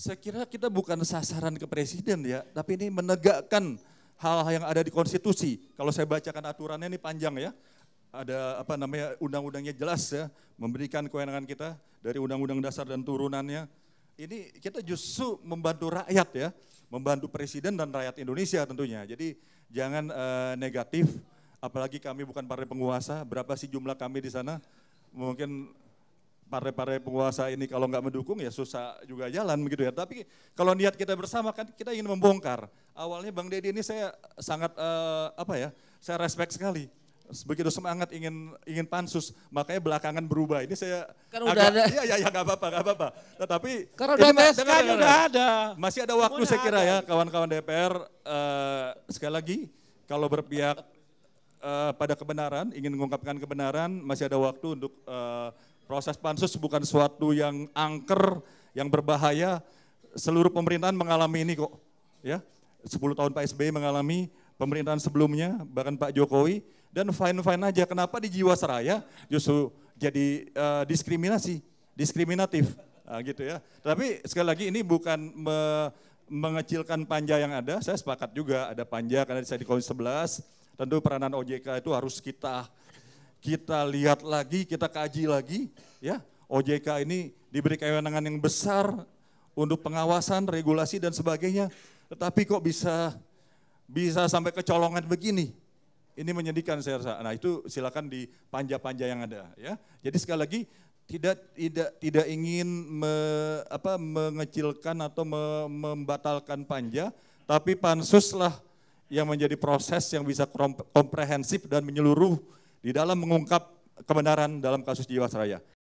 Saya kira kita bukan sasaran ke presiden ya, tapi ini menegakkan hal-hal yang ada di konstitusi. Kalau saya bacakan aturannya ini panjang ya. Ada apa namanya undang-undangnya jelas ya, memberikan kewenangan kita dari undang-undang dasar dan turunannya. Ini kita justru membantu rakyat ya, membantu presiden dan rakyat Indonesia tentunya. Jadi jangan e, negatif apalagi kami bukan partai penguasa, berapa sih jumlah kami di sana? Mungkin partai-partai penguasa ini kalau nggak mendukung ya susah juga jalan begitu ya. Tapi kalau niat kita bersama kan kita ingin membongkar. Awalnya Bang Deddy ini saya sangat uh, apa ya, saya respect sekali. Begitu semangat ingin ingin pansus, makanya belakangan berubah. Ini saya kan udah ada. Iya iya ya, nggak apa-apa nggak apa-apa. Tetapi karena udah udah ada. Masih ada waktu udah saya kira ada. ya kawan-kawan DPR eh, sekali lagi kalau berpihak eh, pada kebenaran, ingin mengungkapkan kebenaran, masih ada waktu untuk eh, Proses pansus bukan suatu yang angker, yang berbahaya. Seluruh pemerintahan mengalami ini kok. Ya, 10 tahun Pak SBY mengalami, pemerintahan sebelumnya, bahkan Pak Jokowi, dan fine-fine aja. Kenapa di Jiwasraya justru jadi uh, diskriminasi, diskriminatif, nah, gitu ya. Tapi sekali lagi ini bukan me mengecilkan panja yang ada, saya sepakat juga ada panja karena saya di Komisi 11, tentu peranan OJK itu harus kita kita lihat lagi, kita kaji lagi, ya. OJK ini diberi kewenangan yang besar untuk pengawasan, regulasi dan sebagainya. Tetapi kok bisa bisa sampai kecolongan begini? Ini menyedihkan saya rasa. Nah, itu silakan di panja-panja yang ada, ya. Jadi sekali lagi tidak tidak tidak ingin me, apa, mengecilkan atau me, membatalkan panja, tapi pansuslah yang menjadi proses yang bisa komprehensif dan menyeluruh di dalam mengungkap kebenaran dalam kasus Jiwasraya.